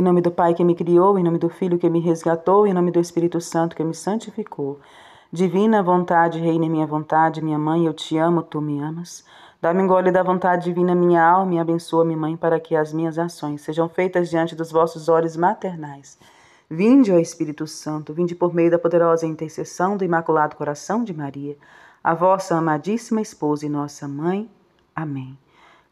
Em nome do Pai que me criou, em nome do Filho que me resgatou, em nome do Espírito Santo que me santificou. Divina vontade, reina minha vontade, minha mãe, eu te amo, tu me amas. Dá-me um gole da vontade divina minha alma e abençoa-me, mãe, para que as minhas ações sejam feitas diante dos vossos olhos maternais. Vinde, ó Espírito Santo, vinde por meio da poderosa intercessão do Imaculado Coração de Maria, a vossa amadíssima esposa e nossa mãe. Amém.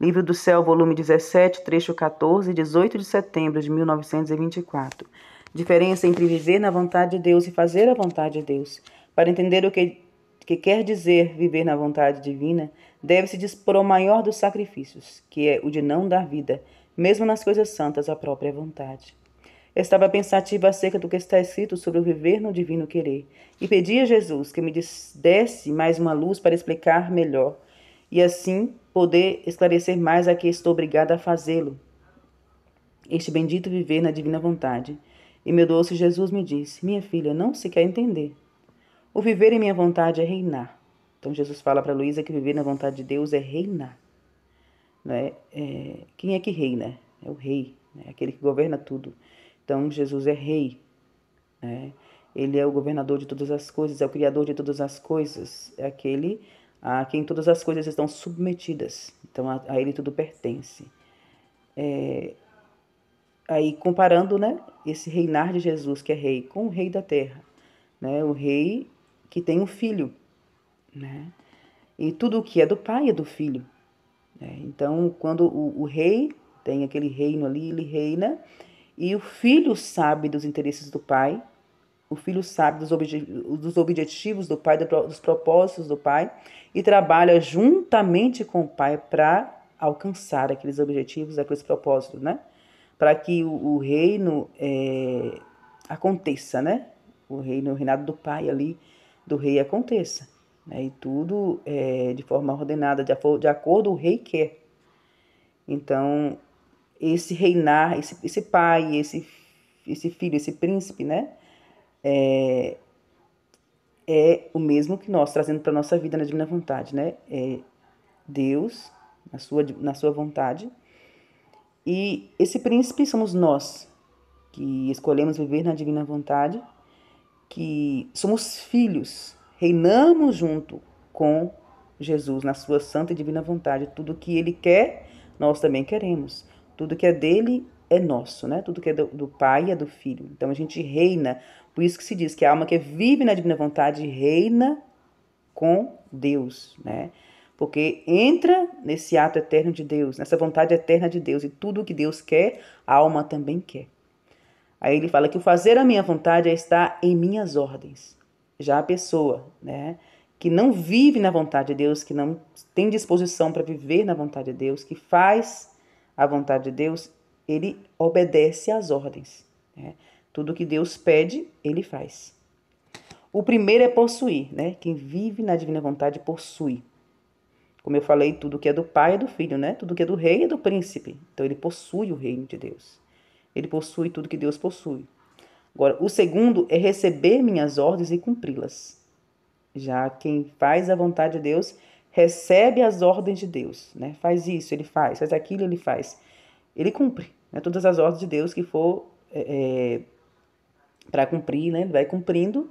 Livro do Céu, volume 17, trecho 14, 18 de setembro de 1924. Diferença entre viver na vontade de Deus e fazer a vontade de Deus. Para entender o que, que quer dizer viver na vontade divina, deve-se dispor ao maior dos sacrifícios, que é o de não dar vida, mesmo nas coisas santas, à própria vontade. Estava pensativa acerca do que está escrito sobre o viver no divino querer, e pedi a Jesus que me desse mais uma luz para explicar melhor e assim poder esclarecer mais a que estou obrigada a fazê-lo. Este bendito viver na divina vontade. E meu doce Jesus me disse: Minha filha, não se quer entender. O viver em minha vontade é reinar. Então Jesus fala para Luísa que viver na vontade de Deus é reinar. Não é? é quem é que reina? É o rei, é aquele que governa tudo. Então Jesus é rei. Né? Ele é o governador de todas as coisas, é o criador de todas as coisas, é aquele a quem todas as coisas estão submetidas. Então a, a ele tudo pertence. É, aí comparando, né, esse reinar de Jesus que é rei com o rei da terra, né, o rei que tem um filho, né, e tudo o que é do pai é do filho. Né? Então quando o, o rei tem aquele reino ali, ele reina e o filho sabe dos interesses do pai o filho sabe dos, obje dos objetivos do pai, do, dos propósitos do pai e trabalha juntamente com o pai para alcançar aqueles objetivos, aqueles propósitos, né? Para que o, o reino é, aconteça, né? O reino, o reinado do pai ali, do rei aconteça. Né? E tudo é, de forma ordenada, de, de acordo com o rei quer. Então, esse reinar, esse, esse pai, esse, esse filho, esse príncipe, né? é, é o mesmo que nós, trazendo para a nossa vida na divina vontade, né? É Deus, na sua, na sua vontade. E esse príncipe somos nós, que escolhemos viver na divina vontade, que somos filhos, reinamos junto com Jesus, na sua santa e divina vontade. Tudo que ele quer, nós também queremos. Tudo que é dele é nosso, né? Tudo que é do, do pai é do filho. Então a gente reina por isso que se diz que a alma que vive na divina vontade reina com Deus, né? Porque entra nesse ato eterno de Deus, nessa vontade eterna de Deus, e tudo o que Deus quer, a alma também quer. Aí ele fala que o fazer a minha vontade é estar em minhas ordens. Já a pessoa, né, que não vive na vontade de Deus, que não tem disposição para viver na vontade de Deus, que faz a vontade de Deus, ele obedece às ordens. Né? Tudo que Deus pede, ele faz. O primeiro é possuir, né? Quem vive na divina vontade possui. Como eu falei, tudo que é do pai é do filho, né? Tudo que é do rei é do príncipe. Então ele possui o reino de Deus. Ele possui tudo que Deus possui. Agora, o segundo é receber minhas ordens e cumpri-las. Já quem faz a vontade de Deus recebe as ordens de Deus, né? Faz isso, ele faz, faz aquilo, ele faz. Ele cumpre né? todas as ordens de Deus que for é, é para cumprir, né? Ele Vai cumprindo,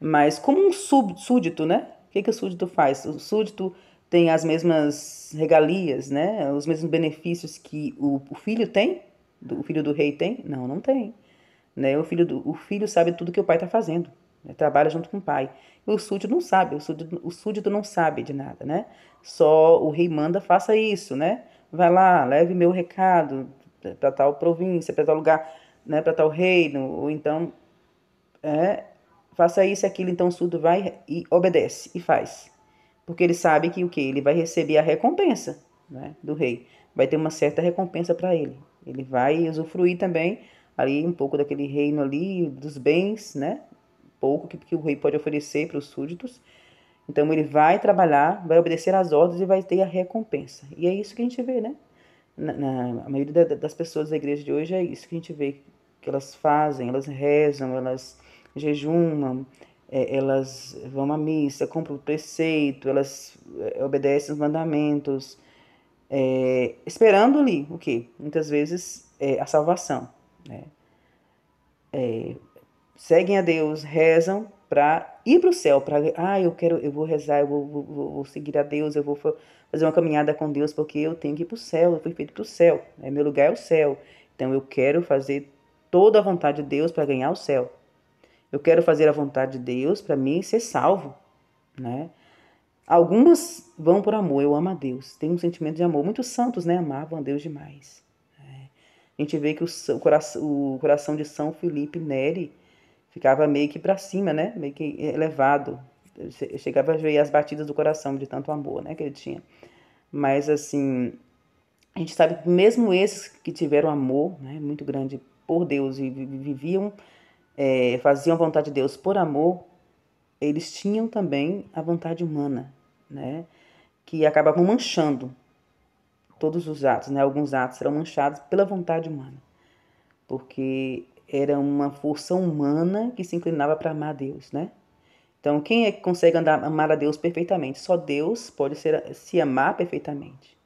mas como um sub, súdito, né? O que, que o súdito faz? O súdito tem as mesmas regalias, né? Os mesmos benefícios que o, o filho tem? O filho do rei tem? Não, não tem. Né? O, filho do, o filho sabe tudo que o pai está fazendo. Né? Trabalha junto com o pai. E o súdito não sabe, o súdito, o súdito não sabe de nada, né? Só o rei manda, faça isso, né? Vai lá, leve meu recado para tal província, para tal lugar, né? para tal reino, ou então é, faça isso, aquilo, então o surdo vai e obedece e faz. Porque ele sabe que o que? Ele vai receber a recompensa né, do rei. Vai ter uma certa recompensa para ele. Ele vai usufruir também ali um pouco daquele reino ali, dos bens, né? Pouco que, que o rei pode oferecer para os súditos. Então ele vai trabalhar, vai obedecer às ordens e vai ter a recompensa. E é isso que a gente vê, né? Na, na a maioria da, das pessoas da igreja de hoje é isso que a gente vê que elas fazem, elas rezam, elas jejumam, é, elas vão à missa, cumprem o preceito, elas é, obedecem os mandamentos, é, esperando ali o que? Muitas vezes é, a salvação. Né? É, seguem a Deus, rezam para ir para o céu, para ah, eu quero, eu vou rezar, eu vou, vou, vou, seguir a Deus, eu vou fazer uma caminhada com Deus, porque eu tenho que ir para o céu, eu fui feito para o céu, né? meu lugar é o céu. Então eu quero fazer toda a vontade de Deus para ganhar o céu. Eu quero fazer a vontade de Deus para mim ser salvo, né? Algumas vão por amor, eu amo a Deus, tem um sentimento de amor. Muitos santos, né, amavam a Deus demais. Né? A gente vê que o, o, coração, o coração de São Felipe Neri ficava meio que para cima, né, meio que elevado. Chegava a ver as batidas do coração de tanto amor, né, que ele tinha. Mas assim, a gente sabe que mesmo esses que tiveram amor, né, muito grande por Deus e viviam é, faziam a vontade de Deus por amor, eles tinham também a vontade humana, né? Que acabavam manchando todos os atos, né? Alguns atos eram manchados pela vontade humana, porque era uma força humana que se inclinava para amar a Deus, né? Então, quem é que consegue andar, amar a Deus perfeitamente? Só Deus pode ser, se amar perfeitamente.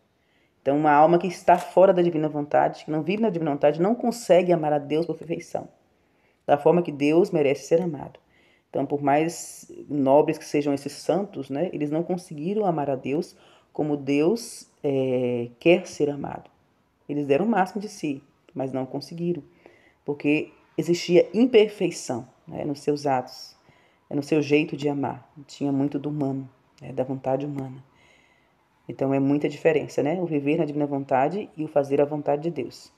Então, uma alma que está fora da divina vontade, que não vive na divina vontade, não consegue amar a Deus por perfeição da forma que Deus merece ser amado. Então, por mais nobres que sejam esses santos, né, eles não conseguiram amar a Deus como Deus é, quer ser amado. Eles deram o máximo de si, mas não conseguiram, porque existia imperfeição né, nos seus atos, é, no seu jeito de amar. Tinha muito do humano, né, da vontade humana. Então é muita diferença, né? O viver na divina vontade e o fazer a vontade de Deus.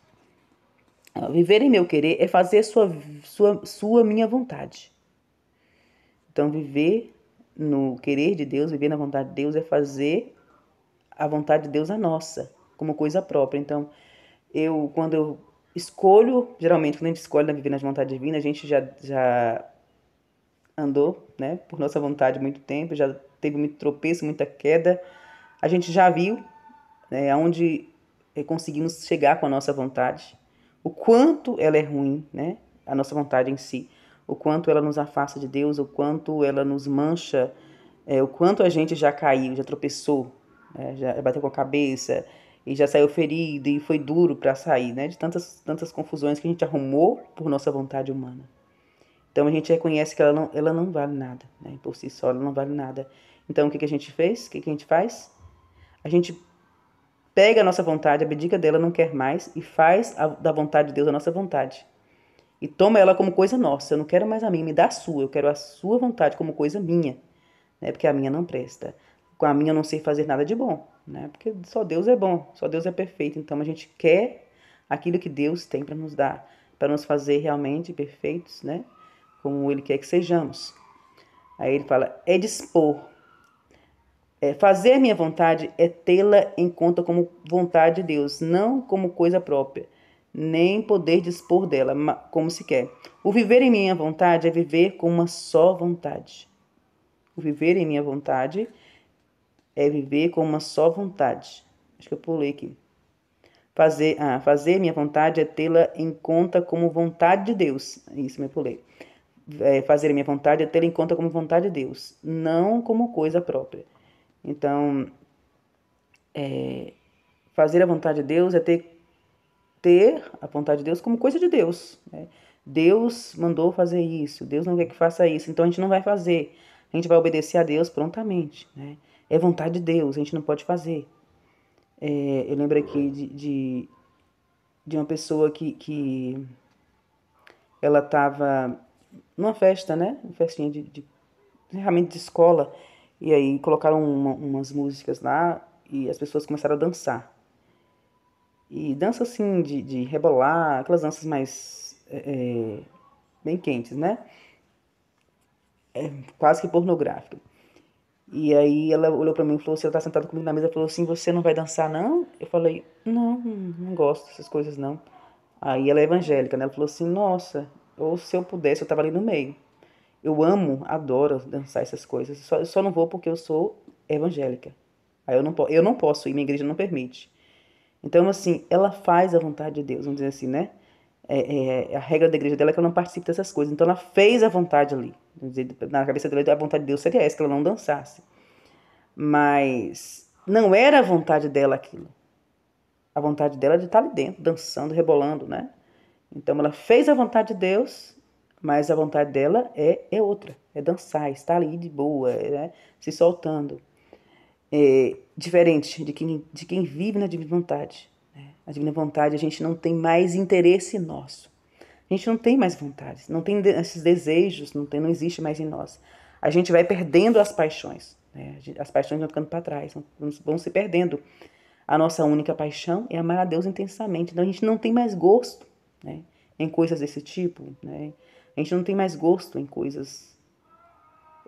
Viver em meu querer é fazer sua, sua, sua minha vontade. Então, viver no querer de Deus, viver na vontade de Deus, é fazer a vontade de Deus a nossa, como coisa própria. Então, eu, quando eu escolho, geralmente, quando a gente escolhe né, viver nas vontades divinas, a gente já, já andou né, por nossa vontade muito tempo, já teve muito tropeço, muita queda. A gente já viu né, aonde eh, conseguimos chegar com a nossa vontade o quanto ela é ruim, né? A nossa vontade em si, o quanto ela nos afasta de Deus, o quanto ela nos mancha, é, o quanto a gente já caiu, já tropeçou, é, já bateu com a cabeça e já saiu ferido e foi duro para sair, né? De tantas tantas confusões que a gente arrumou por nossa vontade humana. Então a gente reconhece que ela não, ela não vale nada, né? Por si só, ela não vale nada. Então o que, que a gente fez? O que, que a gente faz? A gente pega a nossa vontade, abdica dela, não quer mais e faz a, da vontade de Deus a nossa vontade. E toma ela como coisa nossa. Eu não quero mais a minha, me dá a sua. Eu quero a sua vontade como coisa minha. Né? Porque a minha não presta. Com a minha eu não sei fazer nada de bom. Né? Porque só Deus é bom, só Deus é perfeito. Então a gente quer aquilo que Deus tem para nos dar, para nos fazer realmente perfeitos, né? Como Ele quer que sejamos. Aí ele fala: é dispor é, fazer minha vontade é tê-la em conta como vontade de Deus, não como coisa própria, nem poder dispor dela como se quer. O viver em minha vontade é viver com uma só vontade. O viver em minha vontade é viver com uma só vontade. Acho que eu pulei aqui. Fazer, ah, fazer minha vontade é tê-la em conta como vontade de Deus. Isso me pulei. É, fazer minha vontade é tê-la em conta como vontade de Deus, não como coisa própria então, é, fazer a vontade de Deus é ter, ter a vontade de Deus como coisa de Deus. Né? Deus mandou fazer isso, Deus não quer que faça isso, então a gente não vai fazer. A gente vai obedecer a Deus prontamente. Né? É vontade de Deus, a gente não pode fazer. É, eu lembro aqui de, de, de uma pessoa que, que ela estava numa festa, né? Uma festinha de, de, realmente de escola. E aí colocaram uma, umas músicas lá e as pessoas começaram a dançar. E dança assim, de, de rebolar, aquelas danças mais. É, é bem quentes, né? É quase que pornográfico E aí ela olhou para mim e falou assim, ela tá sentada comigo na mesa, falou assim, você não vai dançar não? Eu falei, não, não gosto dessas coisas não. Aí ela é evangélica, né? Ela falou assim, nossa, ou se eu pudesse, eu tava ali no meio. Eu amo, adoro dançar essas coisas. Só, eu só não vou porque eu sou evangélica. Aí eu não, eu não posso, ir, minha igreja não permite. Então, assim, ela faz a vontade de Deus, vamos dizer assim, né? É, é, é a regra da igreja dela é que ela não participa dessas coisas. Então, ela fez a vontade ali. na cabeça dela, a vontade de Deus seria essa, que ela não dançasse. Mas não era a vontade dela aquilo. A vontade dela é de estar ali dentro, dançando, rebolando, né? Então, ela fez a vontade de Deus mas a vontade dela é, é outra, é dançar, estar ali de boa, né? se soltando. É, diferente de quem, de quem vive na divina vontade. Né? A divina vontade a gente não tem mais interesse nosso. A gente não tem mais vontades, não tem esses desejos, não, tem, não existe mais em nós. A gente vai perdendo as paixões, né? as paixões vão ficando para trás, vão, vão se perdendo. A nossa única paixão é amar a Deus intensamente, então a gente não tem mais gosto né? em coisas desse tipo, né? A gente não tem mais gosto em coisas.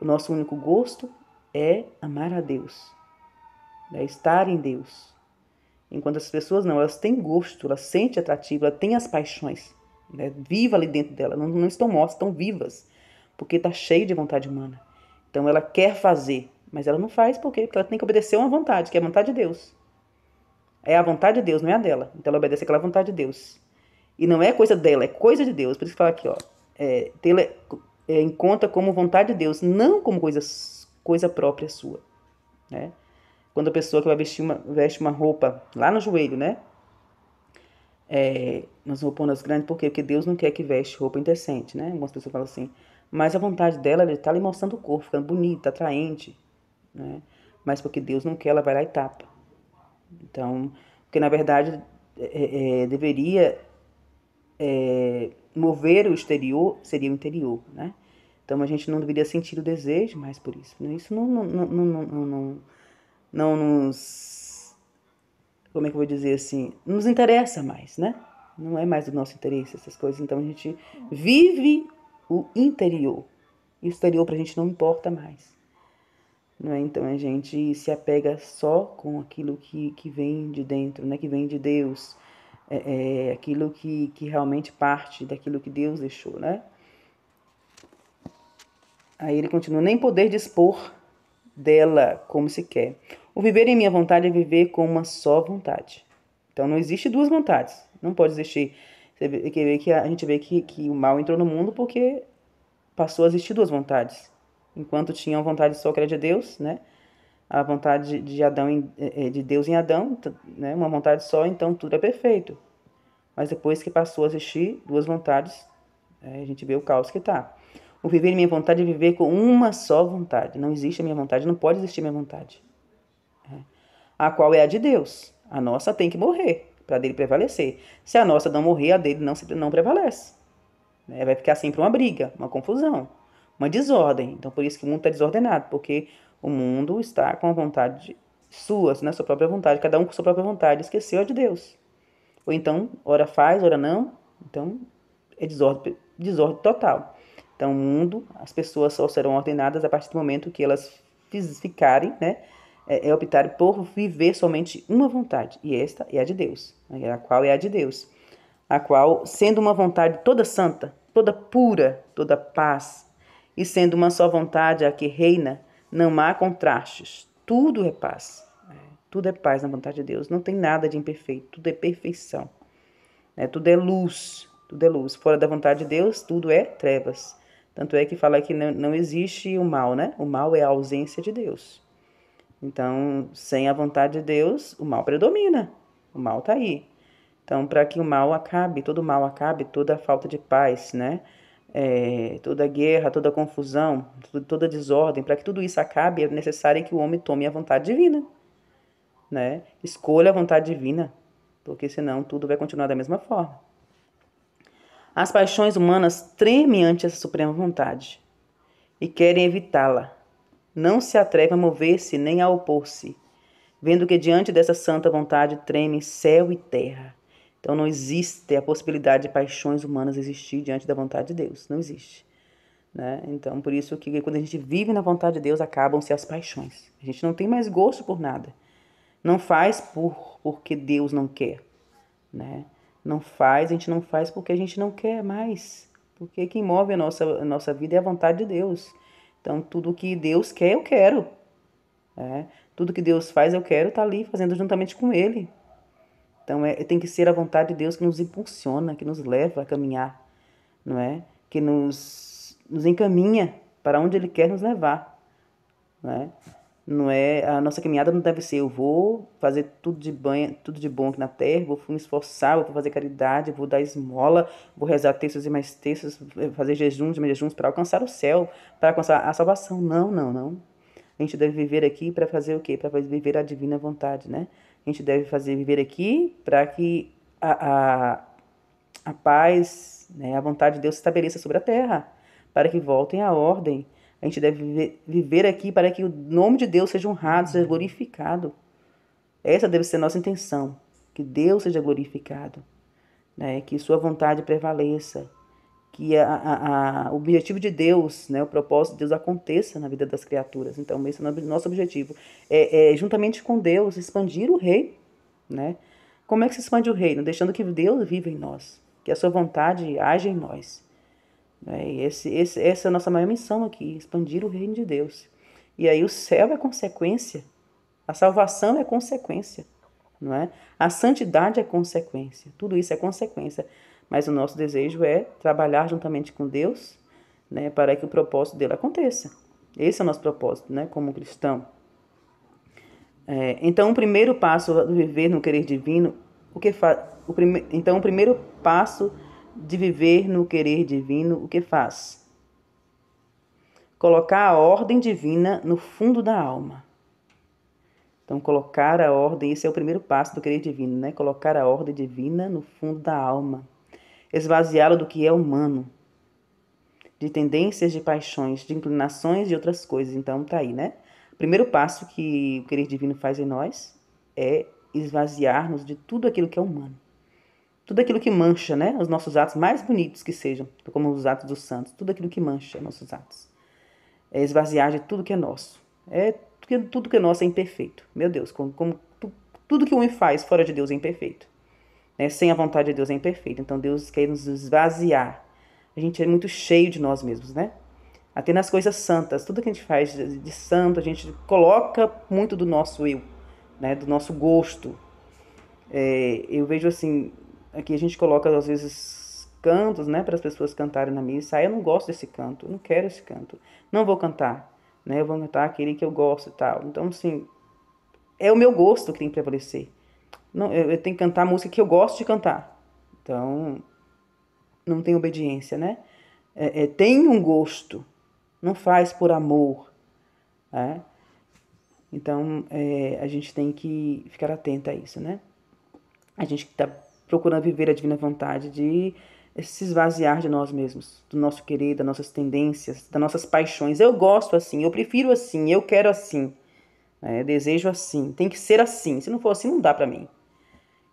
O nosso único gosto é amar a Deus, é estar em Deus. Enquanto as pessoas não, elas têm gosto, elas sentem atrativo, elas têm as paixões né, viva ali dentro dela, não, não estão mortas, estão vivas, porque está cheio de vontade humana. Então ela quer fazer, mas ela não faz porque, porque ela tem que obedecer uma vontade, que é a vontade de Deus. É a vontade de Deus, não é a dela. Então ela obedece aquela vontade de Deus. E não é coisa dela, é coisa de Deus. Por isso que fala aqui, ó, é, tê-la é, em conta como vontade de Deus, não como coisa, coisa própria sua. Né? Quando a pessoa que vai vestir uma, veste uma roupa lá no joelho, né? É, nós grandes, por quê? Porque Deus não quer que veste roupa indecente, né? Algumas pessoas falam assim, mas a vontade dela, ele está lhe mostrando o corpo, ficando bonita, atraente, né? Mas porque Deus não quer, ela vai lá e tapa. Então, porque na verdade é, é, é deveria é, mover o exterior seria o interior, né? Então a gente não deveria sentir o desejo mais por isso. Né? Isso não, não, não, não, não, não, não nos. Como é que eu vou dizer assim? Não nos interessa mais, né? Não é mais do nosso interesse essas coisas. Então a gente vive o interior. E o exterior para a gente não importa mais. Não é? Então a gente se apega só com aquilo que, que vem de dentro, né? que vem de Deus é, é, aquilo que, que realmente parte daquilo que Deus deixou, né? Aí ele continua, nem poder dispor dela como se quer. O viver em minha vontade é viver com uma só vontade. Então não existe duas vontades. Não pode existir. Você vê que a gente vê que, que o mal entrou no mundo porque passou a existir duas vontades. Enquanto tinha uma vontade só que era de Deus, né? a vontade de Adão em, eh, eh, de Deus em Adão, né, uma vontade só, então tudo é perfeito. Mas depois que passou a existir duas vontades, é, a gente vê o caos que está. O viver minha vontade é viver com uma só vontade. Não existe a minha vontade, não pode existir a minha vontade. É. A qual é a de Deus. A nossa tem que morrer para dele prevalecer. Se a nossa não morrer, a dele não, não prevalece. É, vai ficar sempre uma briga, uma confusão, uma desordem. Então por isso que o mundo está desordenado, porque o mundo está com a vontade suas, né, sua própria vontade, cada um com sua própria vontade, esqueceu a de Deus. Ou então, ora faz, ora não, então é desordem, desordem total. Então, o mundo, as pessoas só serão ordenadas a partir do momento que elas ficarem, né, é, é optarem por viver somente uma vontade, e esta é a de Deus, né, a qual é a de Deus, a qual, sendo uma vontade toda santa, toda pura, toda paz, e sendo uma só vontade a que reina, não há contrastes. Tudo é paz. Né? Tudo é paz na vontade de Deus. Não tem nada de imperfeito. Tudo é perfeição. Né? Tudo é luz. Tudo é luz. Fora da vontade de Deus, tudo é trevas. Tanto é que fala que não existe o mal, né? O mal é a ausência de Deus. Então, sem a vontade de Deus, o mal predomina. O mal está aí. Então, para que o mal acabe, todo o mal acabe, toda a falta de paz, né? é, toda guerra, toda confusão, toda desordem, para que tudo isso acabe, é necessário que o homem tome a vontade divina. Né? Escolha a vontade divina, porque senão tudo vai continuar da mesma forma. As paixões humanas tremem ante essa suprema vontade e querem evitá-la. Não se atrevem a mover-se nem a opor-se, vendo que diante dessa santa vontade tremem céu e terra. Então não existe a possibilidade de paixões humanas existir diante da vontade de Deus. Não existe. Né? Então, por isso que quando a gente vive na vontade de Deus, acabam-se as paixões. A gente não tem mais gosto por nada. Não faz por porque Deus não quer. Né? Não faz, a gente não faz porque a gente não quer mais. Porque quem move a nossa, a nossa vida é a vontade de Deus. Então, tudo que Deus quer, eu quero. É? Tudo que Deus faz, eu quero estar tá ali fazendo juntamente com Ele. Então é, tem que ser a vontade de Deus que nos impulsiona, que nos leva a caminhar, não é? Que nos, nos encaminha para onde Ele quer nos levar, não é? Não é a nossa caminhada não deve ser eu vou fazer tudo de banho, tudo de bom aqui na terra, vou me esforçar, vou fazer caridade, vou dar esmola, vou rezar textos e mais textos, eh, fazer jejuns e mais jejuns para alcançar o céu, para alcançar a salvação. Não, não, não. A gente deve viver aqui para fazer o quê? Para viver a divina vontade, né? a gente deve fazer viver aqui para que a, a, a paz, né, a vontade de Deus se estabeleça sobre a terra, para que voltem à ordem. A gente deve viver, viver aqui para que o nome de Deus seja honrado, seja glorificado. Essa deve ser a nossa intenção, que Deus seja glorificado, né, que Sua vontade prevaleça, que a, a, a, o objetivo de Deus, né, o propósito de Deus aconteça na vida das criaturas. Então, esse é o nosso objetivo. É, é, juntamente com Deus, expandir o reino. Né? Como é que se expande o reino? Deixando que Deus viva em nós, que a sua vontade age em nós. É esse, esse, essa é a nossa maior missão aqui, expandir o reino de Deus. E aí o céu é consequência, a salvação é consequência, não é? A santidade é consequência, tudo isso é consequência. Mas o nosso desejo é trabalhar juntamente com Deus né, para que o propósito dele aconteça. Esse é o nosso propósito né, como cristão. É, então, o primeiro passo do viver no querer divino, o que fa... o prime... então o primeiro passo de viver no querer divino, o que faz? Colocar a ordem divina no fundo da alma. Então, colocar a ordem, esse é o primeiro passo do querer divino, né? Colocar a ordem divina no fundo da alma esvaziá-lo do que é humano, de tendências, de paixões, de inclinações e outras coisas. Então, tá aí, né? O primeiro passo que o querer divino faz em nós é esvaziar-nos de tudo aquilo que é humano. Tudo aquilo que mancha, né? Os nossos atos, mais bonitos que sejam, como os atos dos santos, tudo aquilo que mancha é nossos atos. É esvaziar de tudo que é nosso. É tudo que é, é nosso é imperfeito. Meu Deus, como, como tudo que o homem faz fora de Deus é imperfeito né? Sem a vontade de Deus é imperfeito. Então Deus quer nos esvaziar. A gente é muito cheio de nós mesmos, né? Até nas coisas santas, tudo que a gente faz de santo, a gente coloca muito do nosso eu, né? Do nosso gosto. É, eu vejo assim, aqui a gente coloca às vezes cantos, né, para as pessoas cantarem na missa. Ah, eu não gosto desse canto, eu não quero esse canto, não vou cantar, né? Eu vou cantar aquele que eu gosto e tal. Então, assim, é o meu gosto que tem que prevalecer. Não, eu, eu tenho que cantar a música que eu gosto de cantar. Então, não tem obediência, né? É, é, tem um gosto, não faz por amor. Né? Então, é, a gente tem que ficar atenta a isso, né? A gente que está procurando viver a divina vontade de se esvaziar de nós mesmos, do nosso querer, das nossas tendências, das nossas paixões. Eu gosto assim, eu prefiro assim, eu quero assim, né? desejo assim, tem que ser assim. Se não for assim, não dá para mim.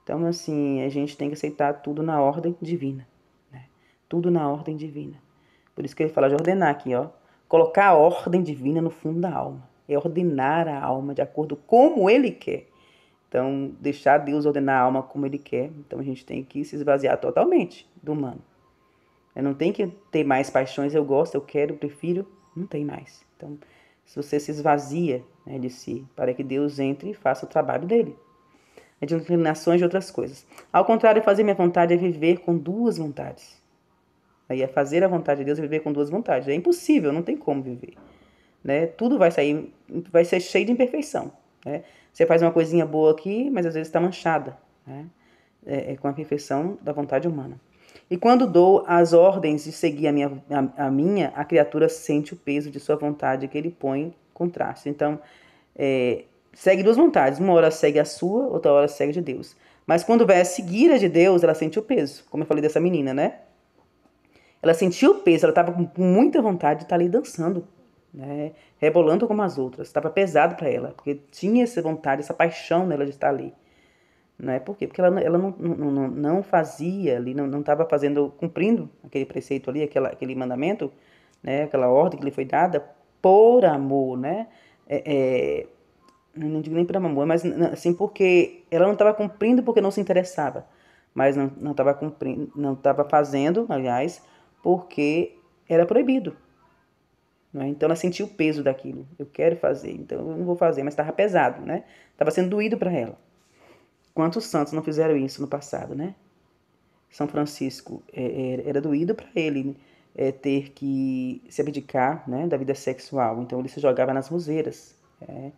Então, assim, a gente tem que aceitar tudo na ordem divina. Né? Tudo na ordem divina. Por isso que ele fala de ordenar aqui, ó. Colocar a ordem divina no fundo da alma. É ordenar a alma de acordo como ele quer. Então, deixar Deus ordenar a alma como ele quer. Então, a gente tem que se esvaziar totalmente do humano. Eu não tem que ter mais paixões. Eu gosto, eu quero, eu prefiro. Não tem mais. Então, se você se esvazia né, de si, para que Deus entre e faça o trabalho dele. É de inclinações de outras coisas. Ao contrário, fazer minha vontade é viver com duas vontades. Aí é fazer a vontade de Deus e viver com duas vontades. É impossível, não tem como viver. Né? Tudo vai sair, vai ser cheio de imperfeição. Né? Você faz uma coisinha boa aqui, mas às vezes está manchada né? é, é com a imperfeição da vontade humana. E quando dou as ordens de seguir a minha, a, a, minha, a criatura sente o peso de sua vontade que ele põe contraste. Então, é, segue duas vontades. Uma hora segue a sua, outra hora segue de Deus. Mas quando vai a seguir a de Deus, ela sente o peso. Como eu falei dessa menina, né? Ela sentiu o peso, ela estava com muita vontade de estar tá ali dançando, né? Rebolando como as outras. Estava pesado para ela, porque tinha essa vontade, essa paixão nela de estar tá ali. Né? Por quê? Porque ela, ela não, não, não fazia ali, não estava fazendo, cumprindo aquele preceito ali, aquela, aquele mandamento, né? aquela ordem que lhe foi dada por amor, né? é, é não digo nem por amor, mas assim porque ela não estava cumprindo porque não se interessava, mas não estava cumprindo, não estava fazendo, aliás, porque era proibido. Né? Então ela sentiu o peso daquilo. Eu quero fazer, então eu não vou fazer, mas estava pesado, né? Estava sendo doído para ela. Quantos santos não fizeram isso no passado, né? São Francisco é, é era doído para ele né? é, ter que se abdicar né, da vida sexual, então ele se jogava nas museiras. É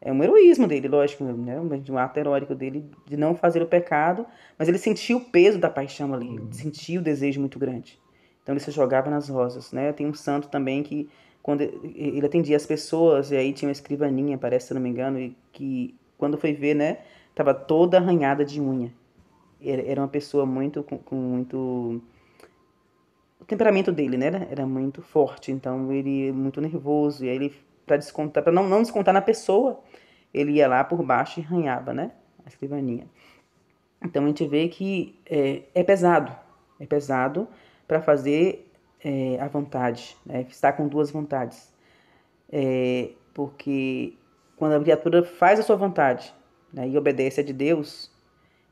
é um heroísmo dele, lógico, né? um ato heróico dele de não fazer o pecado, mas ele sentiu o peso da paixão ali, uhum. sentiu o desejo muito grande. Então ele se jogava nas rosas, né? Tem um santo também que quando ele atendia as pessoas e aí tinha uma escrivaninha, parece, se não me engano, e que quando foi ver, né, tava toda arranhada de unha. Era uma pessoa muito com, com muito o temperamento dele, né, era muito forte, então ele muito nervoso e aí ele para descontar, para não, não descontar na pessoa, ele ia lá por baixo e arranhava, né? A escrivaninha. Então a gente vê que é, é pesado, é pesado para fazer é, a vontade, né? estar com duas vontades. É, porque quando a criatura faz a sua vontade né, e obedece a de Deus,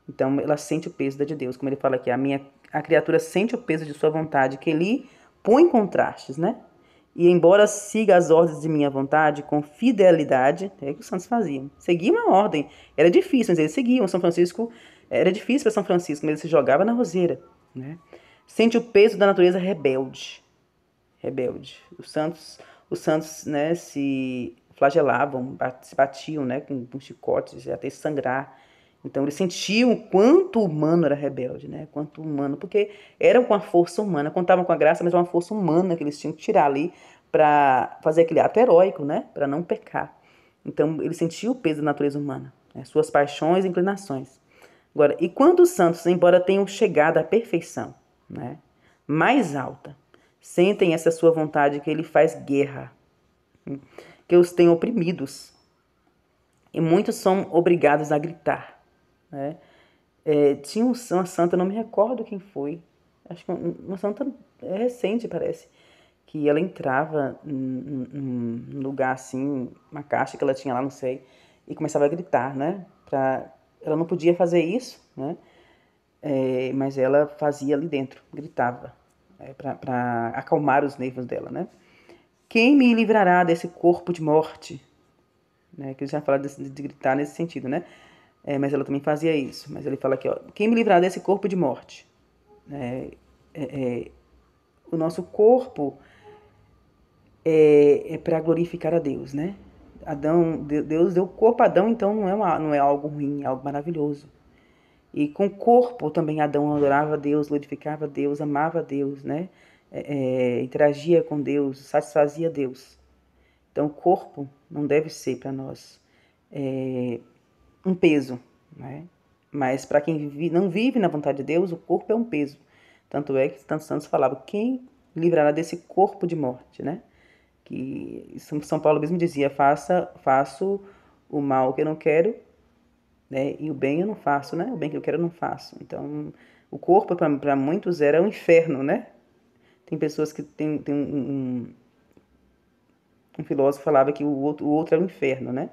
então ela sente o peso da de Deus. Como ele fala aqui, a, minha, a criatura sente o peso de sua vontade, que ele põe contrastes, né? E embora siga as ordens de minha vontade com fidelidade, é o que os santos faziam. Seguia uma ordem. Era difícil, mas eles seguiam. São Francisco era difícil para São Francisco, mas ele se jogava na roseira. Né? Sente o peso da natureza rebelde. Rebelde. Os santos, os santos né, se flagelavam, se batiam né, com, com chicotes, até sangrar então eles sentiam o quanto o humano era rebelde, né? Quanto humano, porque eram com a força humana, contavam com a graça, mas era é uma força humana que eles tinham que tirar ali para fazer aquele ato heróico, né? Para não pecar. Então ele sentia o peso da natureza humana, né? suas paixões e inclinações. Agora, e quando os santos, embora tenham chegado à perfeição, né? Mais alta, sentem essa sua vontade que ele faz guerra, hum, que os tem oprimidos. E muitos são obrigados a gritar né? É, tinha uma santa, não me recordo quem foi, acho que uma santa é recente, parece, que ela entrava num, num lugar assim, uma caixa que ela tinha lá, não sei, e começava a gritar, né? Pra, ela não podia fazer isso, né? É, mas ela fazia ali dentro, gritava, é, para acalmar os nervos dela, né? Quem me livrará desse corpo de morte? Né? Que eu já falei de, de gritar nesse sentido, né? É, mas ela também fazia isso. Mas ele fala aqui, ó, quem me livrará desse corpo de morte? Né? É, é, o nosso corpo é, é para glorificar a Deus, né? Adão, Deus deu corpo a Adão, então não é, uma, não é algo ruim, é algo maravilhoso. E com o corpo também Adão adorava Deus, glorificava Deus, amava Deus, né? É, é, interagia com Deus, satisfazia Deus. Então o corpo não deve ser para nós um peso, né? Mas para quem vive, não vive na vontade de Deus, o corpo é um peso. Tanto é que tantos santos falavam, quem livrará desse corpo de morte, né? Que São Paulo mesmo dizia, faça, faço o mal que eu não quero, né? E o bem eu não faço, né? O bem que eu quero eu não faço. Então, o corpo para muitos era um inferno, né? Tem pessoas que tem, tem um, um, um filósofo falava que o outro, o outro era o um inferno, né?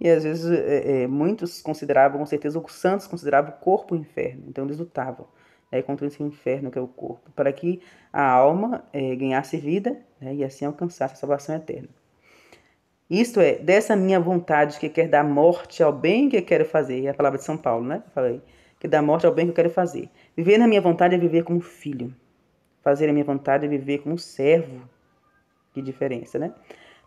E às vezes é, muitos consideravam, com certeza, os santos consideravam o corpo o inferno. Então eles lutavam né, contra esse inferno que é o corpo, para que a alma é, ganhasse vida né, e assim alcançasse a salvação eterna. Isto é, dessa minha vontade que quer dar morte ao bem que quero fazer, é a palavra de São Paulo, né? Falei, que dá morte ao bem que eu quero fazer. Viver na minha vontade é viver como filho. Fazer a minha vontade é viver como servo. Que diferença, né?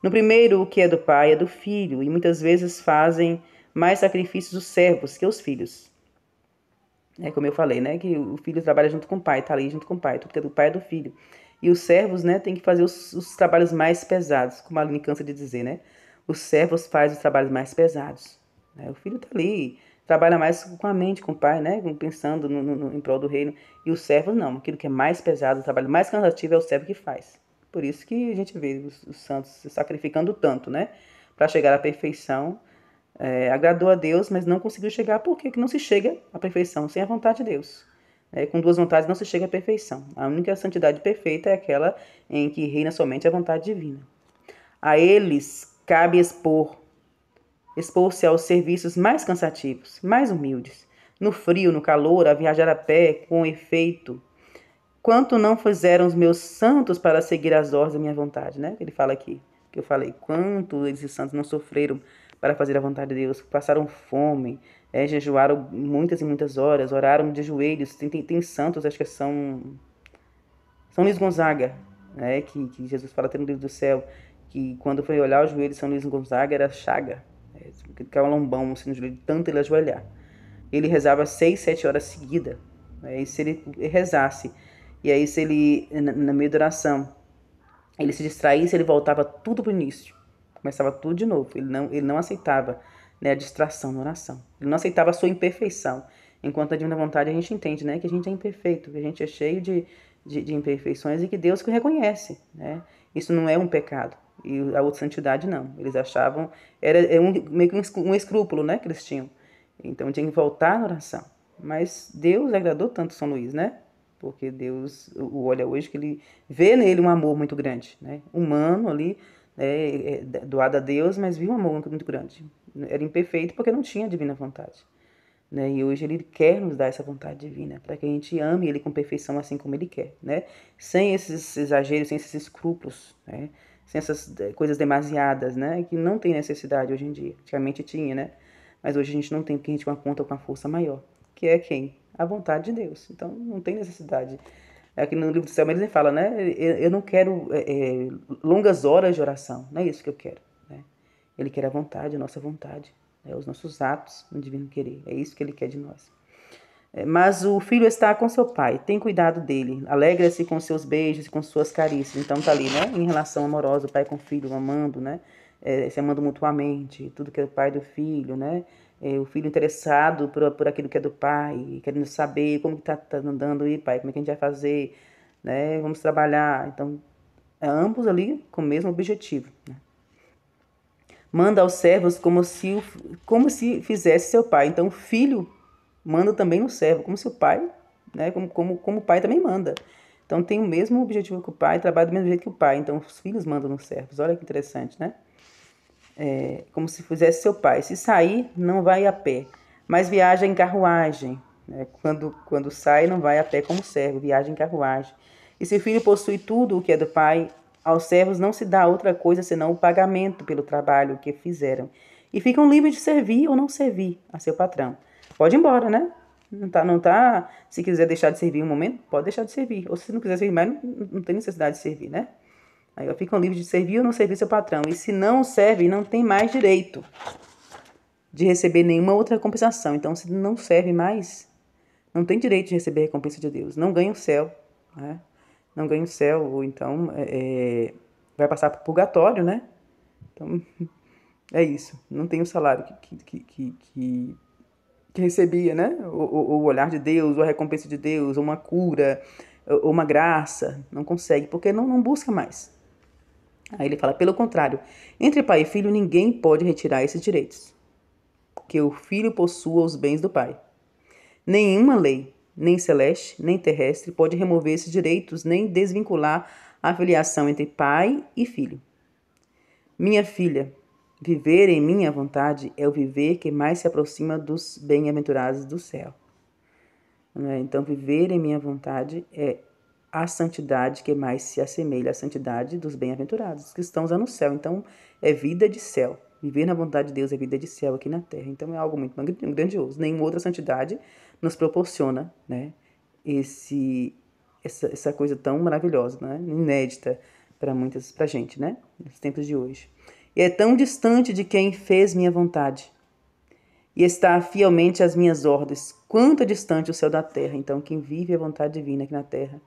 No primeiro, o que é do pai é do filho, e muitas vezes fazem mais sacrifícios os servos que os filhos. É como eu falei, né? Que o filho trabalha junto com o pai, tá ali junto com o pai, tudo que é do pai é do filho. E os servos, né, tem que fazer os, os trabalhos mais pesados, como a Aline cansa de dizer, né? Os servos fazem os trabalhos mais pesados. Né? O filho tá ali, trabalha mais com a mente, com o pai, né? Pensando no, no, em prol do reino. E os servos não, aquilo que é mais pesado, o trabalho mais cansativo é o servo que faz. Por isso que a gente vê os, os santos se sacrificando tanto, né? Para chegar à perfeição. É, agradou a Deus, mas não conseguiu chegar porque não se chega à perfeição sem a vontade de Deus. É, com duas vontades não se chega à perfeição. A única santidade perfeita é aquela em que reina somente a vontade divina. A eles cabe expor, expor-se aos serviços mais cansativos, mais humildes, no frio, no calor, a viajar a pé, com efeito, Quanto não fizeram os meus santos para seguir as ordens da minha vontade, né? Ele fala aqui, que eu falei, quanto esses santos não sofreram para fazer a vontade de Deus, passaram fome, é, jejuaram muitas e muitas horas, oraram de joelhos. Tem, tem, tem santos, acho que são São Luís Gonzaga, né? Que, que Jesus fala até no livro do céu, que quando foi olhar os joelhos de São Luís Gonzaga era chaga, é, ficava lombão assim, no joelho, tanto ele ajoelhar. Ele rezava seis, sete horas seguidas. Né? E se ele rezasse e aí, se ele, na da oração ele se distraísse, ele voltava tudo para o início. Começava tudo de novo. Ele não, ele não aceitava né, a distração na oração. Ele não aceitava a sua imperfeição. Enquanto a divina vontade, a gente entende né, que a gente é imperfeito, que a gente é cheio de, de, de imperfeições e que Deus que reconhece. Né? Isso não é um pecado. E a outra santidade, não. Eles achavam... Era, é um, meio que um escrúpulo né, que eles tinham. Então, tinha que voltar na oração. Mas Deus agradou tanto São Luís, né? porque Deus o olha é hoje que ele vê nele um amor muito grande, né? Humano ali, né, é, é, doado a Deus, mas viu um amor muito grande. Era imperfeito porque não tinha divina vontade. Né? E hoje ele quer nos dar essa vontade divina, para que a gente ame ele com perfeição, assim como ele quer, né? Sem esses exageros, sem esses escrúpulos, né? Sem essas coisas demasiadas, né? Que não tem necessidade hoje em dia. Antigamente tinha, né? Mas hoje a gente não tem, porque a gente conta com a força maior, que é quem? a vontade de Deus. Então não tem necessidade. Aqui é no livro do céu, ele fala, né? Eu não quero é, é, longas horas de oração, não é isso que eu quero. Né? Ele quer a vontade, a nossa vontade, né? os nossos atos no divino querer. É isso que ele quer de nós. É, mas o filho está com seu pai, tem cuidado dele, alegra-se com seus beijos e com suas carícias. Então tá ali, né? Em relação amorosa, pai com filho, amando, né? é, se amando mutuamente, tudo que é do pai e do filho, né? É, o filho interessado por, por aquilo que é do pai, querendo saber como que tá, tá andando aí, pai, como é que a gente vai fazer, né? Vamos trabalhar. Então, é ambos ali com o mesmo objetivo. Né? Manda aos servos como se, como se fizesse seu pai. Então, o filho manda também no servo, como se pai, né? Como, como, como o pai também manda. Então, tem o mesmo objetivo que o pai, trabalha do mesmo jeito que o pai. Então, os filhos mandam nos servos. Olha que interessante, né? é, como se fizesse seu pai. Se sair, não vai a pé, mas viaja em carruagem. Né? Quando, quando sai, não vai a pé como servo, viaja em carruagem. E se o filho possui tudo o que é do pai, aos servos não se dá outra coisa senão o pagamento pelo trabalho que fizeram. E ficam livres de servir ou não servir a seu patrão. Pode ir embora, né? Não tá, não tá. Se quiser deixar de servir um momento, pode deixar de servir. Ou se não quiser servir mais, não, não tem necessidade de servir, né? Ficam livres de servir ou não servir seu patrão. E se não serve, não tem mais direito de receber nenhuma outra compensação. Então, se não serve mais, não tem direito de receber a recompensa de Deus. Não ganha o céu, né? Não ganha o céu, ou então é, é vai passar por purgatório, né? Então, é isso. Não tem o salário que, que, que, que, que recebia, né? O, o, olhar de Deus, ou a recompensa de Deus, ou uma cura, ou uma graça. Não consegue, porque não, não busca mais. Aí ele fala: pelo contrário, entre pai e filho ninguém pode retirar esses direitos, que o filho possua os bens do pai. Nenhuma lei, nem celeste, nem terrestre, pode remover esses direitos nem desvincular a filiação entre pai e filho. Minha filha, viver em minha vontade é o viver que mais se aproxima dos bem-aventurados do céu. Né? Então, viver em minha vontade é a santidade que mais se assemelha à santidade dos bem-aventurados, que estão no céu. Então, é vida de céu. Viver na vontade de Deus é vida de céu aqui na terra. Então, é algo muito grandioso. Nenhuma outra santidade nos proporciona né, esse, essa, essa coisa tão maravilhosa, né, inédita para muitas, para gente, né, nos tempos de hoje. E é tão distante de quem fez minha vontade e está fielmente às minhas ordens. Quanto é distante o céu da terra, então, quem vive a vontade divina aqui na terra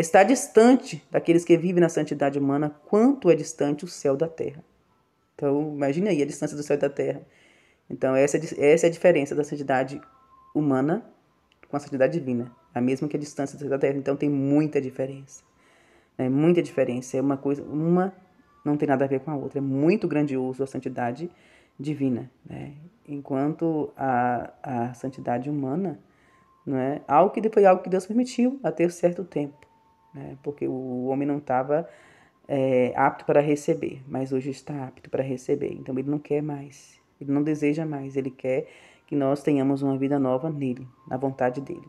está distante daqueles que vivem na santidade humana, quanto é distante o céu da terra. Então, imagine aí a distância do céu e da terra. Então, essa, é essa é a diferença da santidade humana com a santidade divina. A mesma que a distância do céu da terra. Então, tem muita diferença. É muita diferença. É uma coisa, uma não tem nada a ver com a outra. É muito grandioso a santidade divina. Né? Enquanto a, a santidade humana não é algo que foi algo que Deus permitiu até um certo tempo né? porque o homem não estava é, apto para receber, mas hoje está apto para receber. Então ele não quer mais, ele não deseja mais, ele quer que nós tenhamos uma vida nova nele, na vontade dele.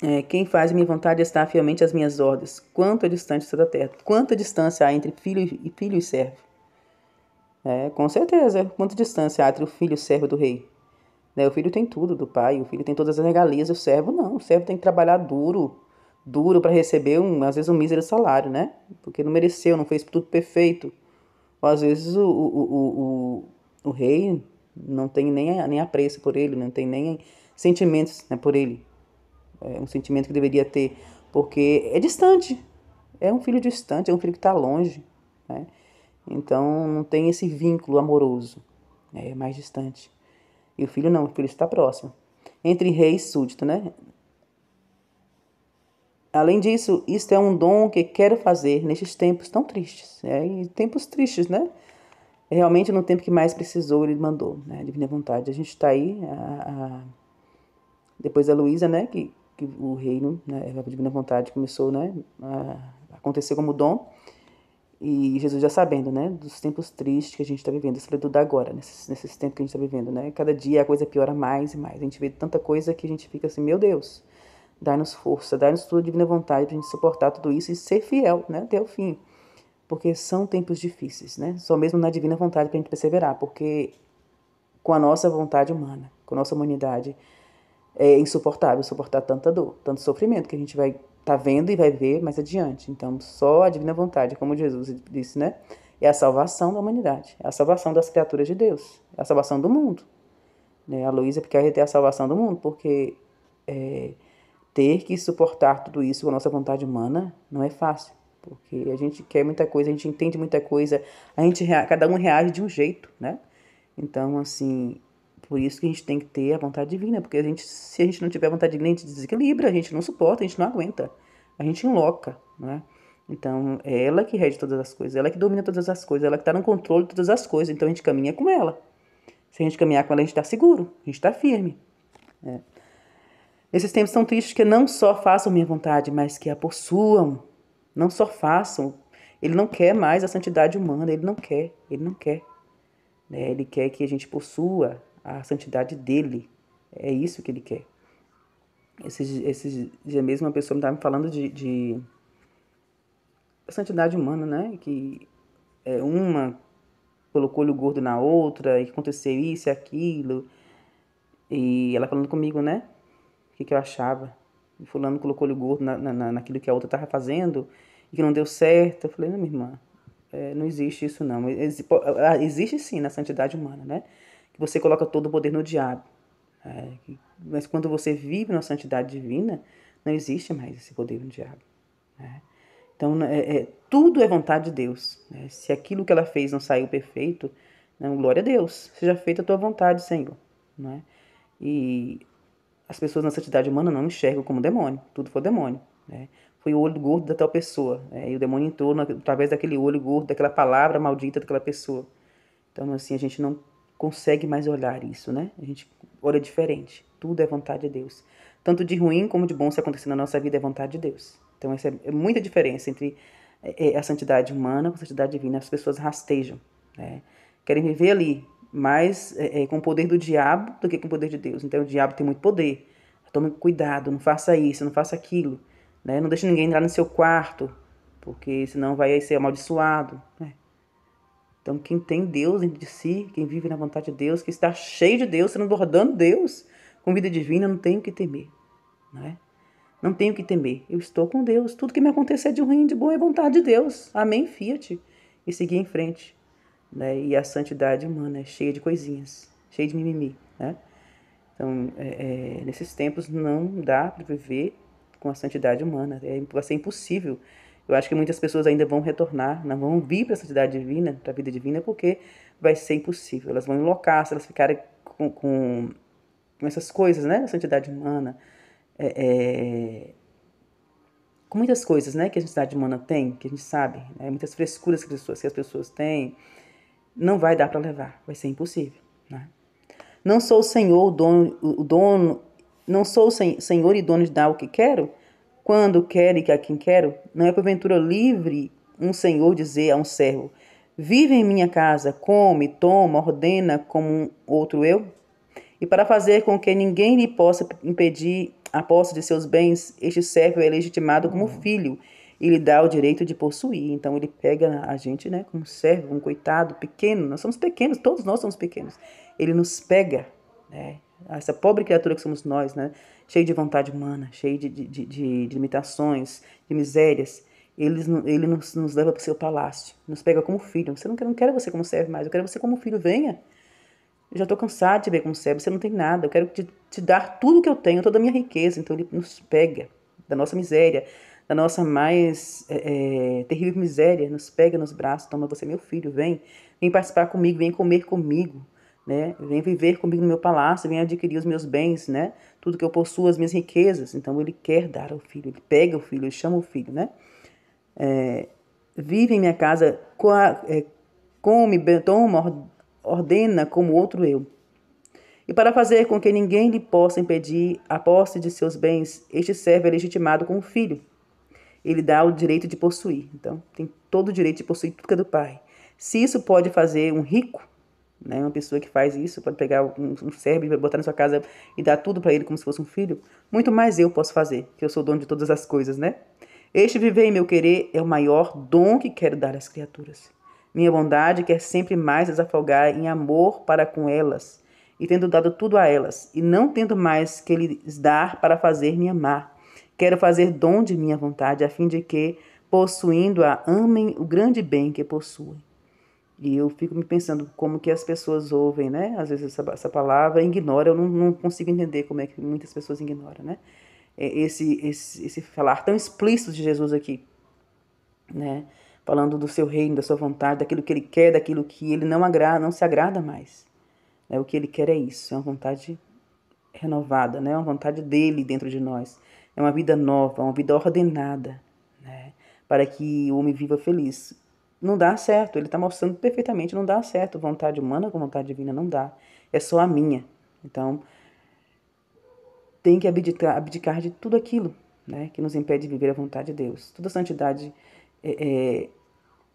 É, quem faz minha vontade está fielmente às minhas ordens. Quanto é distante está da terra? Quanta distância há entre filho e filho e servo? É, com certeza. Quanta distância há entre o filho e o servo do rei? Né? O filho tem tudo do pai, o filho tem todas as regalias, o servo não. O servo tem que trabalhar duro, duro para receber, um, às vezes, um mísero salário, né? Porque não mereceu, não fez tudo perfeito. Ou às vezes o, o, o, o, rei não tem nem, nem apreço por ele, não tem nem sentimentos né, por ele. É um sentimento que deveria ter, porque é distante. É um filho distante, é um filho que está longe. Né? Então não tem esse vínculo amoroso, é mais distante. E o filho não, o filho está próximo. Entre rei e súdito, né? Além disso, isto é um dom que quero fazer nestes tempos tão tristes. É, tempos tristes, né? É realmente, no tempo que mais precisou, ele mandou, né? divina vontade. A gente está aí, a, a... depois da Luísa, né? Que, que o reino, né? a divina vontade começou, né? A acontecer como dom. E Jesus já sabendo, né, dos tempos tristes que a gente está vivendo, se solidão da agora, nesses, nesse tempos que a gente está vivendo, né? Cada dia a coisa piora mais e mais. A gente vê tanta coisa que a gente fica assim, meu Deus, dá-nos força, dá-nos tudo a divina vontade para a gente suportar tudo isso e ser fiel, né, até o fim. Porque são tempos difíceis, né? Só mesmo na divina vontade para a gente perseverar, porque com a nossa vontade humana, com a nossa humanidade, é insuportável suportar tanta dor, tanto sofrimento que a gente vai está vendo e vai ver mais adiante. Então, só a divina vontade, como Jesus disse, né? É a salvação da humanidade, é a salvação das criaturas de Deus, é a salvação do mundo. Né? A Luísa quer ter a salvação do mundo, porque é, ter que suportar tudo isso com a nossa vontade humana não é fácil, porque a gente quer muita coisa, a gente entende muita coisa, a gente cada um reage de um jeito, né? Então, assim, por isso que a gente tem que ter a vontade divina, porque a gente, se a gente não tiver vontade divina, a gente desequilibra, a gente não suporta, a gente não aguenta, a gente enloca, né? Então, é ela que rege todas as coisas, ela que domina todas as coisas, ela que está no controle de todas as coisas, então a gente caminha com ela. Se a gente caminhar com ela, a gente está seguro, a gente está firme. É. Esses tempos são tristes que não só façam minha vontade, mas que a possuam. Não só façam. Ele não quer mais a santidade humana, ele não quer, ele não quer. Ele quer que a gente possua a santidade dele. É isso que ele quer. Esses, esses dias mesmo uma pessoa me estava falando de, de santidade humana, né? Que é, uma colocou o gordo na outra, e aconteceu isso e aquilo. E ela falando comigo, né? O que, que eu achava. E fulano colocou o gordo na, na, naquilo que a outra estava fazendo e que não deu certo. Eu falei, não, minha irmã, é, não existe isso não. Ah, existe sim na santidade humana, né? você coloca todo o poder no diabo. É, mas quando você vive na santidade divina, não existe mais esse poder no diabo. Né? Então, é, é, tudo é vontade de Deus. Né? Se aquilo que ela fez não saiu perfeito, não, glória a Deus, seja feita a tua vontade, Senhor. Né? E as pessoas na santidade humana não enxergam como demônio, tudo foi demônio. Né? Foi o olho gordo da tal pessoa, né? e o demônio entrou na, através daquele olho gordo, daquela palavra maldita daquela pessoa. Então, assim, a gente não consegue mais olhar isso, né? A gente olha diferente. Tudo é vontade de Deus. Tanto de ruim como de bom se acontecer na nossa vida é vontade de Deus. Então, essa é, é muita diferença entre é, é, a santidade humana com a santidade divina. As pessoas rastejam, né? Querem viver ali, mais é, com o poder do diabo do que com o poder de Deus. Então, o diabo tem muito poder. Tome cuidado, não faça isso, não faça aquilo. Né? Não deixe ninguém entrar no seu quarto, porque senão vai ser amaldiçoado. Né? Então, quem tem Deus dentro de si, quem vive na vontade de Deus, que está cheio de Deus, transbordando Deus com vida divina, não tem o que temer, não é? Não tenho que temer. Eu estou com Deus. Tudo que me acontecer de ruim, de bom, é vontade de Deus. Amém, fiat. E seguir em frente. Né? E a santidade humana é cheia de coisinhas, cheia de mimimi. Né? Então, é, é, nesses tempos não dá para viver com a santidade humana. É, vai ser impossível eu acho que muitas pessoas ainda vão retornar, não né, vão vir para a santidade divina, para a vida divina, porque vai ser impossível. Elas vão enloucar se elas ficarem com, com, essas coisas, né? Da santidade humana. É, é, com muitas coisas, né? Que a santidade humana tem, que a gente sabe, né, muitas frescuras que as, pessoas, que as pessoas têm, não vai dar para levar, vai ser impossível, né? Não sou o Senhor, o dono, o dono não sou o sen, Senhor e dono de dar o que quero? quando querem que a quem quero, não é porventura livre um senhor dizer a um servo: Vive em minha casa, come, toma, ordena como um outro eu? E para fazer com que ninguém lhe possa impedir a posse de seus bens, este servo é legitimado como uhum. filho e lhe dá o direito de possuir. Então ele pega a gente, né, como servo, um coitado, pequeno. Nós somos pequenos, todos nós somos pequenos. Ele nos pega, né? Essa pobre criatura que somos nós, né? cheio de vontade humana, cheio de, de, de, de limitações, de misérias, ele, ele nos, nos leva para o seu palácio, nos pega como filho. Você não quer, não quero você como servo mais, eu quero você como filho, venha. Eu já estou cansado de ver como servo, você não tem nada, eu quero te, te dar tudo que eu tenho, toda a minha riqueza. Então ele nos pega da nossa miséria, da nossa mais é, é, terrível miséria, nos pega nos braços, toma você meu filho, vem, vem participar comigo, vem comer comigo né? Vem viver comigo no meu palácio, vem adquirir os meus bens, né? Tudo que eu possuo, as minhas riquezas. Então ele quer dar ao filho, ele pega o filho, ele chama o filho, né? É, vive em minha casa, é, come, toma, ordena como outro eu. E para fazer com que ninguém lhe possa impedir a posse de seus bens, este servo é legitimado como filho. Ele dá o direito de possuir. Então, tem todo o direito de possuir tudo que é do pai. Se isso pode fazer um rico, né? Uma pessoa que faz isso pode pegar um, um cérebro e botar na sua casa e dar tudo para ele como se fosse um filho. Muito mais eu posso fazer, que eu sou dono de todas as coisas, né? Este viver em meu querer é o maior dom que quero dar às criaturas. Minha bondade quer sempre mais desafogar em amor para com elas, e tendo dado tudo a elas, e não tendo mais que lhes dar para fazer-me amar. Quero fazer dom de minha vontade, a fim de que, possuindo-a, amem o grande bem que possuem. E eu fico me pensando como que as pessoas ouvem, né? Às vezes essa, essa palavra ignora, eu não, não consigo entender como é que muitas pessoas ignoram, né? É, esse, esse, esse falar tão explícito de Jesus aqui, né? Falando do seu reino, da sua vontade, daquilo que ele quer, daquilo que ele não agrada, não se agrada mais. Né? O que ele quer é isso, é uma vontade renovada, né? É uma vontade dele dentro de nós. É uma vida nova, uma vida ordenada, né? Para que o homem viva feliz não dá certo. Ele está mostrando perfeitamente, não dá certo. Vontade humana com vontade divina não dá. É só a minha. Então, tem que abdicar, abdicar de tudo aquilo né, que nos impede de viver a vontade de Deus. Toda santidade é, é,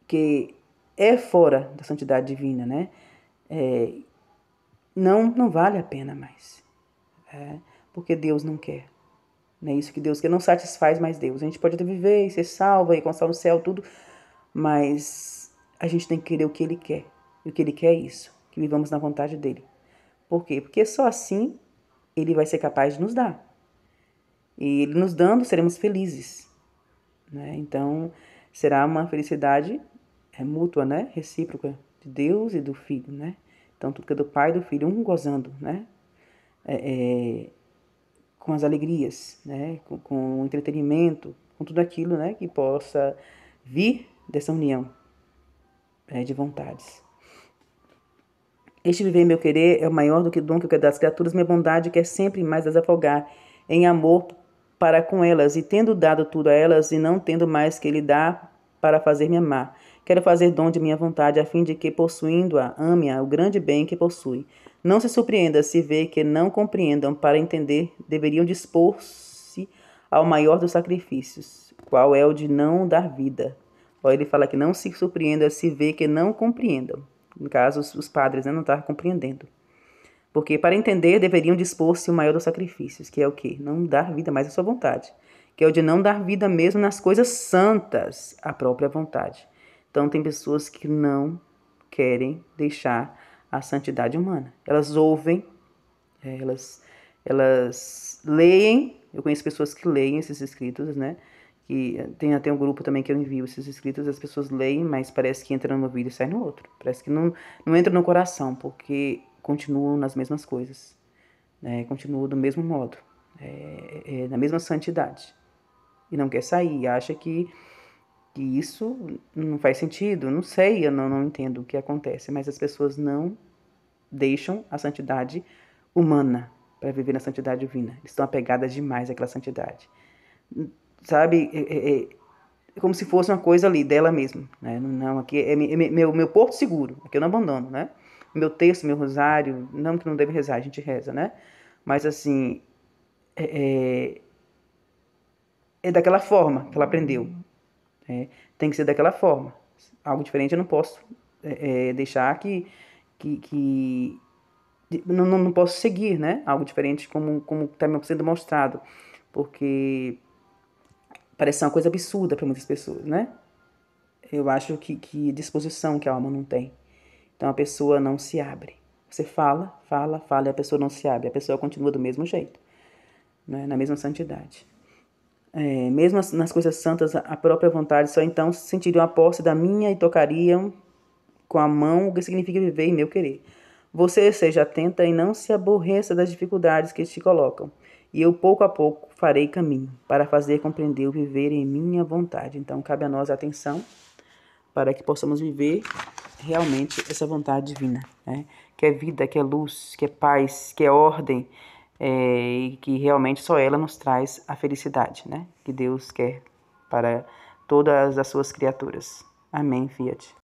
que é fora da santidade divina, né? É, não, não vale a pena mais. É, porque Deus não quer. Não é isso que Deus quer. Não satisfaz mais Deus. A gente pode até viver e ser salva e constar no céu, tudo mas a gente tem que querer o que ele quer. E o que ele quer é isso, que vivamos na vontade dele. Por quê? Porque só assim ele vai ser capaz de nos dar. E ele nos dando, seremos felizes. Né? Então, será uma felicidade é mútua, né? Recíproca de Deus e do Filho, né? Então, tudo que é do Pai e do Filho, um gozando, né? É, é, com as alegrias, né? Com, com o entretenimento, com tudo aquilo, né? Que possa vir dessa união é, de vontades. Este viver meu querer é maior do que o dom que eu quero das criaturas, minha bondade quer sempre mais desafogar em amor para com elas, e tendo dado tudo a elas, e não tendo mais que lhe dar para fazer-me amar. Quero fazer dom de minha vontade, a fim de que, possuindo-a, ame-a, o grande bem que possui. Não se surpreenda se vê que não compreendam, para entender, deveriam dispor-se ao maior dos sacrifícios, qual é o de não dar vida, ou ele fala que não se surpreenda se vê que não compreendam. No caso, os padres né, não estavam compreendendo. Porque para entender, deveriam dispor-se o maior dos sacrifícios, que é o quê? Não dar vida mais à sua vontade. Que é o de não dar vida mesmo nas coisas santas à própria vontade. Então, tem pessoas que não querem deixar a santidade humana. Elas ouvem, é, elas, elas leem. Eu conheço pessoas que leem esses escritos, né? que tem até um grupo também que eu envio esses escritos, as pessoas leem, mas parece que entra no ouvido e sai no outro. Parece que não, não entra no coração, porque continuam nas mesmas coisas, né? continuam do mesmo modo, é, é, na mesma santidade. E não quer sair, acha que, que isso não faz sentido, não sei, eu não, não entendo o que acontece, mas as pessoas não deixam a santidade humana para viver na santidade divina. Estão apegadas demais àquela santidade sabe, é é, é, é, como se fosse uma coisa ali dela mesma, né? Não, aqui é, é meu, meu porto seguro, aqui eu não abandono, né? Meu texto, meu rosário, não que não deve rezar, a gente reza, né? Mas assim, é, é daquela forma que ela aprendeu. Né? tem que ser daquela forma. Algo diferente eu não posso é, deixar que. que, que não, não, posso seguir, né? Algo diferente como como está me sendo mostrado. Porque parece uma coisa absurda para muitas pessoas, né? Eu acho que, que disposição que a alma não tem. Então a pessoa não se abre. Você fala, fala, fala e a pessoa não se abre. A pessoa continua do mesmo jeito, né? na mesma santidade. É, mesmo nas coisas santas, a própria vontade só então sentiria a posse da minha e tocariam com a mão o que significa viver e meu querer. Você seja atenta e não se aborreça das dificuldades que te colocam e eu pouco a pouco farei caminho para fazer compreender o viver em minha vontade. Então, cabe a nós a atenção para que possamos viver realmente essa vontade divina, né? que é vida, que é luz, que é paz, que é ordem, é, e que realmente só ela nos traz a felicidade né? que Deus quer para todas as suas criaturas. Amém, Fiat.